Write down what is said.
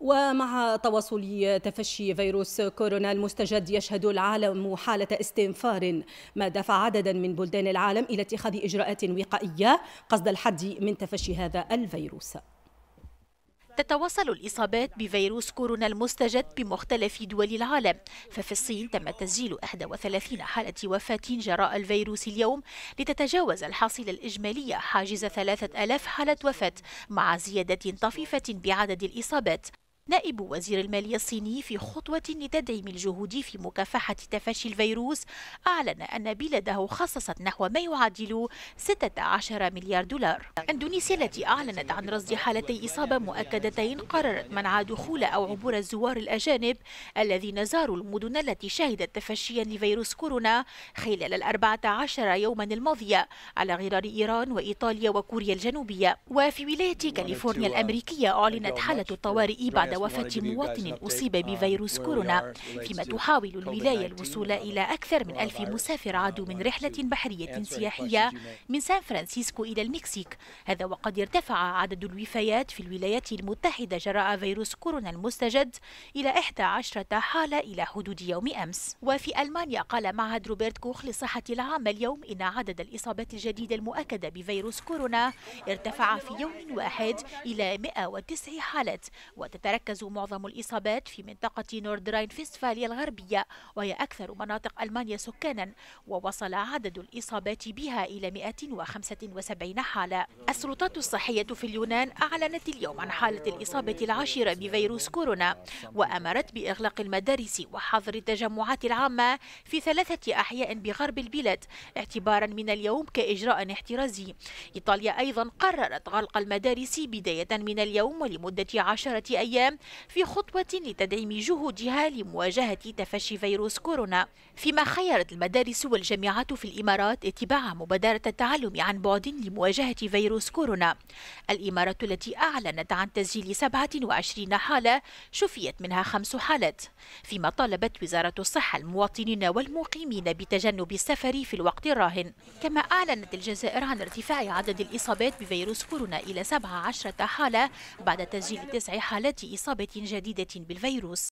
ومع تواصل تفشي فيروس كورونا المستجد يشهد العالم حالة استنفار ما دفع عددا من بلدان العالم إلى اتخاذ إجراءات وقائية قصد الحد من تفشي هذا الفيروس تتواصل الإصابات بفيروس كورونا المستجد بمختلف دول العالم ففي الصين تم تسجيل 31 حالة وفاة جراء الفيروس اليوم لتتجاوز الحصيلة الإجمالية حاجز 3000 حالة وفاة مع زيادة طفيفة بعدد الإصابات نائب وزير المالية الصيني في خطوة لتدعيم الجهود في مكافحة تفشي الفيروس أعلن أن بلاده خصصت نحو ما يعادل 16 مليار دولار أندونيسيا التي أعلنت عن رصد حالتي إصابة مؤكدتين قررت منع دخول أو عبور الزوار الأجانب الذين زاروا المدن التي شهدت تفشيا لفيروس كورونا خلال الأربعة عشر يوما الماضية على غرار إيران وإيطاليا وكوريا الجنوبية وفي ولاية كاليفورنيا الأمريكية أعلنت حالة الطوارئ بعد وفاة مواطن أصيب آه، بفيروس كورونا فيما تحاول الولاية الوصول إلى أكثر من ألف مسافر عادوا من رحلة بحرية سياحية من سان فرانسيسكو إلى المكسيك هذا وقد ارتفع عدد الوفيات في الولايات المتحدة جراء فيروس كورونا المستجد إلى 11 حالة إلى حدود يوم أمس وفي ألمانيا قال معهد روبرت كوخ للصحة العامة اليوم إن عدد الإصابات الجديدة المؤكدة بفيروس كورونا ارتفع في يوم واحد إلى 109 حالة وتترك تتركز معظم الإصابات في منطقة نوردراين فيستفاليا الغربية وهي أكثر مناطق ألمانيا سكانا ووصل عدد الإصابات بها إلى 175 حالة السلطات الصحية في اليونان أعلنت اليوم عن حالة الإصابة العاشرة بفيروس كورونا وأمرت بإغلاق المدارس وحظر التجمعات العامة في ثلاثة أحياء بغرب البلاد اعتبارا من اليوم كإجراء احترازي إيطاليا أيضا قررت غلق المدارس بداية من اليوم ولمدة عشرة أيام في خطوة لتدعيم جهودها لمواجهة تفشي فيروس كورونا فيما خيرت المدارس والجامعات في الإمارات اتباع مبادرة التعلم عن بعد لمواجهة فيروس كورونا الإمارات التي أعلنت عن تسجيل 27 حالة شفيت منها خمس حالات فيما طالبت وزارة الصحة المواطنين والمقيمين بتجنب السفر في الوقت الراهن كما أعلنت الجزائر عن ارتفاع عدد الإصابات بفيروس كورونا إلى 17 حالة بعد تسجيل تسع حالات إصابة إصابة جديدة بالفيروس